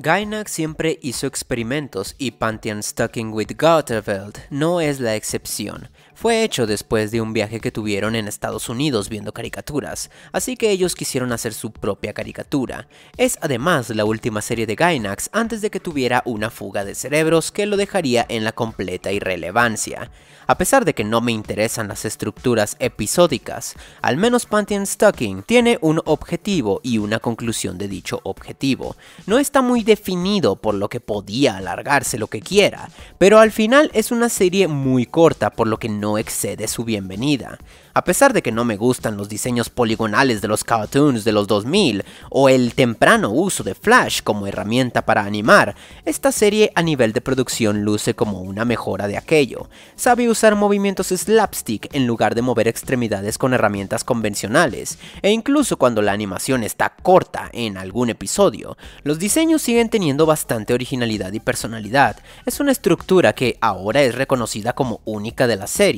Gainax siempre hizo experimentos y Pantheon Stucking with Gutterveld no es la excepción fue hecho después de un viaje que tuvieron en Estados Unidos viendo caricaturas, así que ellos quisieron hacer su propia caricatura. Es además la última serie de Gainax antes de que tuviera una fuga de cerebros que lo dejaría en la completa irrelevancia. A pesar de que no me interesan las estructuras episódicas, al menos Pantheon Stocking tiene un objetivo y una conclusión de dicho objetivo. No está muy definido por lo que podía alargarse lo que quiera, pero al final es una serie muy corta por lo que no excede su bienvenida. A pesar de que no me gustan los diseños poligonales de los cartoons de los 2000 o el temprano uso de Flash como herramienta para animar, esta serie a nivel de producción luce como una mejora de aquello. Sabe usar movimientos slapstick en lugar de mover extremidades con herramientas convencionales, e incluso cuando la animación está corta en algún episodio, los diseños siguen teniendo bastante originalidad y personalidad. Es una estructura que ahora es reconocida como única de la serie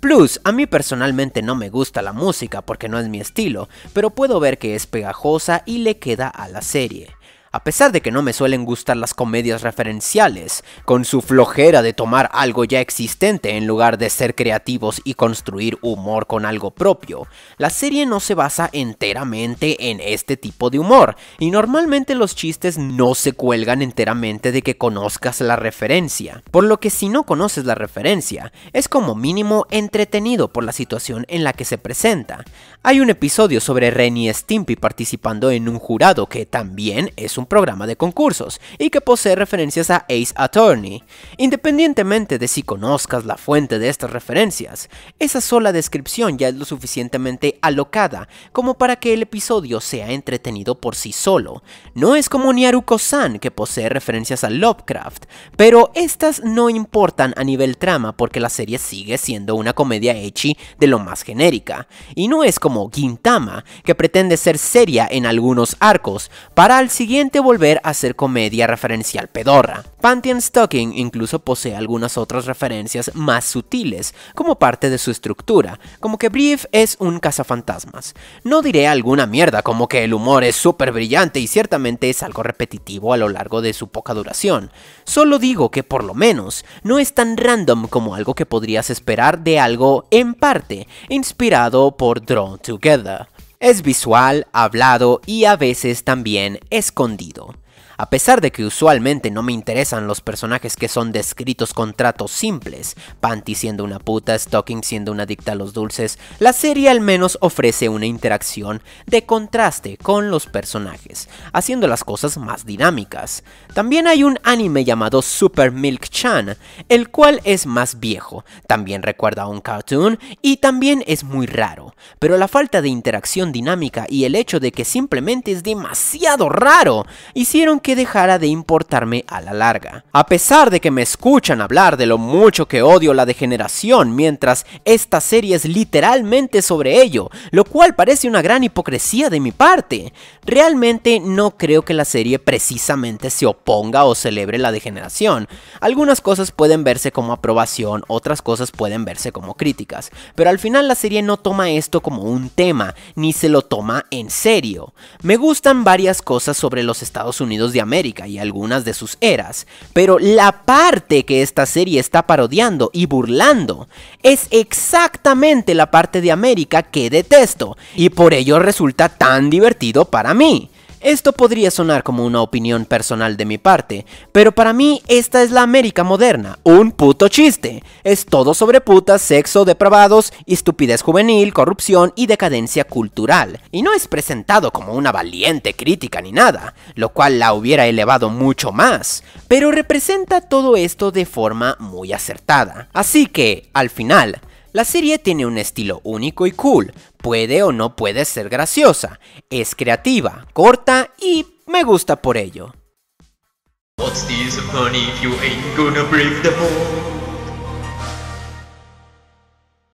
Plus, a mí personalmente no me gusta la música porque no es mi estilo, pero puedo ver que es pegajosa y le queda a la serie. A pesar de que no me suelen gustar las comedias referenciales, con su flojera de tomar algo ya existente en lugar de ser creativos y construir humor con algo propio, la serie no se basa enteramente en este tipo de humor, y normalmente los chistes no se cuelgan enteramente de que conozcas la referencia, por lo que si no conoces la referencia, es como mínimo entretenido por la situación en la que se presenta. Hay un episodio sobre Ren y Stimpy participando en un jurado que también es un programa de concursos y que posee referencias a Ace Attorney. Independientemente de si conozcas la fuente de estas referencias, esa sola descripción ya es lo suficientemente alocada como para que el episodio sea entretenido por sí solo. No es como Nyaruko-san que posee referencias a Lovecraft, pero estas no importan a nivel trama porque la serie sigue siendo una comedia hechi de lo más genérica, y no es como Gintama que pretende ser seria en algunos arcos para al siguiente volver a hacer comedia referencial pedorra. Pantheon Stalking Stocking incluso posee algunas otras referencias más sutiles, como parte de su estructura, como que Brief es un cazafantasmas. No diré alguna mierda como que el humor es súper brillante y ciertamente es algo repetitivo a lo largo de su poca duración. Solo digo que por lo menos no es tan random como algo que podrías esperar de algo en parte inspirado por Drawn Together. Es visual, hablado y a veces también escondido. A pesar de que usualmente no me interesan los personajes que son descritos con tratos simples, Panty siendo una puta, Stalking siendo una adicta a los dulces, la serie al menos ofrece una interacción de contraste con los personajes, haciendo las cosas más dinámicas. También hay un anime llamado Super Milk Chan, el cual es más viejo, también recuerda a un cartoon y también es muy raro, pero la falta de interacción dinámica y el hecho de que simplemente es demasiado raro hicieron que que dejara de importarme a la larga. A pesar de que me escuchan hablar de lo mucho que odio la degeneración, mientras esta serie es literalmente sobre ello, lo cual parece una gran hipocresía de mi parte. Realmente no creo que la serie precisamente se oponga o celebre la degeneración. Algunas cosas pueden verse como aprobación, otras cosas pueden verse como críticas, pero al final la serie no toma esto como un tema, ni se lo toma en serio. Me gustan varias cosas sobre los Estados Unidos de América y algunas de sus eras, pero la parte que esta serie está parodiando y burlando es exactamente la parte de América que detesto y por ello resulta tan divertido para mí. Esto podría sonar como una opinión personal de mi parte, pero para mí esta es la América moderna, un puto chiste. Es todo sobre putas, sexo, depravados, estupidez juvenil, corrupción y decadencia cultural. Y no es presentado como una valiente crítica ni nada, lo cual la hubiera elevado mucho más, pero representa todo esto de forma muy acertada. Así que, al final, la serie tiene un estilo único y cool, puede o no puede ser graciosa, es creativa, corta y me gusta por ello.